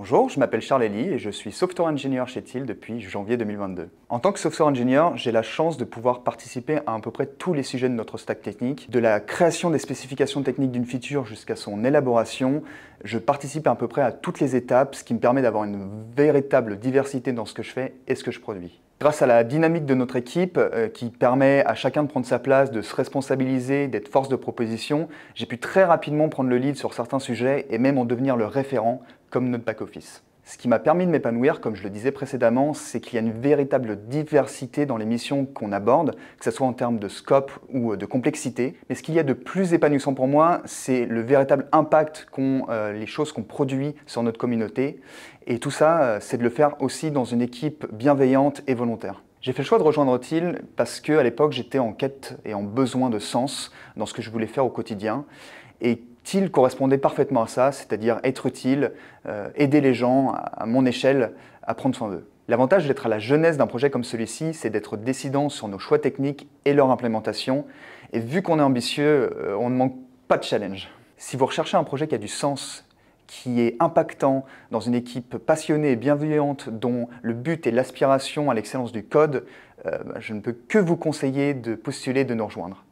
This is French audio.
Bonjour, je m'appelle Charles Elie et je suis software engineer chez TIL depuis janvier 2022. En tant que software engineer, j'ai la chance de pouvoir participer à à peu près tous les sujets de notre stack technique, de la création des spécifications techniques d'une feature jusqu'à son élaboration. Je participe à peu près à toutes les étapes, ce qui me permet d'avoir une véritable diversité dans ce que je fais et ce que je produis. Grâce à la dynamique de notre équipe, euh, qui permet à chacun de prendre sa place, de se responsabiliser, d'être force de proposition, j'ai pu très rapidement prendre le lead sur certains sujets et même en devenir le référent comme notre back-office. Ce qui m'a permis de m'épanouir, comme je le disais précédemment, c'est qu'il y a une véritable diversité dans les missions qu'on aborde, que ce soit en termes de scope ou euh, de complexité. Mais ce qu'il y a de plus épanouissant pour moi, c'est le véritable impact qu'ont euh, les choses qu'on produit sur notre communauté. Et tout ça, euh, c'est de le faire aussi dans une équipe bienveillante et volontaire. J'ai fait le choix de rejoindre Til parce que à l'époque j'étais en quête et en besoin de sens dans ce que je voulais faire au quotidien et correspondait parfaitement à ça, c'est-à-dire être utile, euh, aider les gens à mon échelle à prendre soin d'eux. L'avantage d'être à la jeunesse d'un projet comme celui-ci, c'est d'être décidant sur nos choix techniques et leur implémentation. Et vu qu'on est ambitieux, euh, on ne manque pas de challenge. Si vous recherchez un projet qui a du sens, qui est impactant dans une équipe passionnée et bienveillante dont le but est l'aspiration à l'excellence du code, euh, bah, je ne peux que vous conseiller de postuler de nous rejoindre.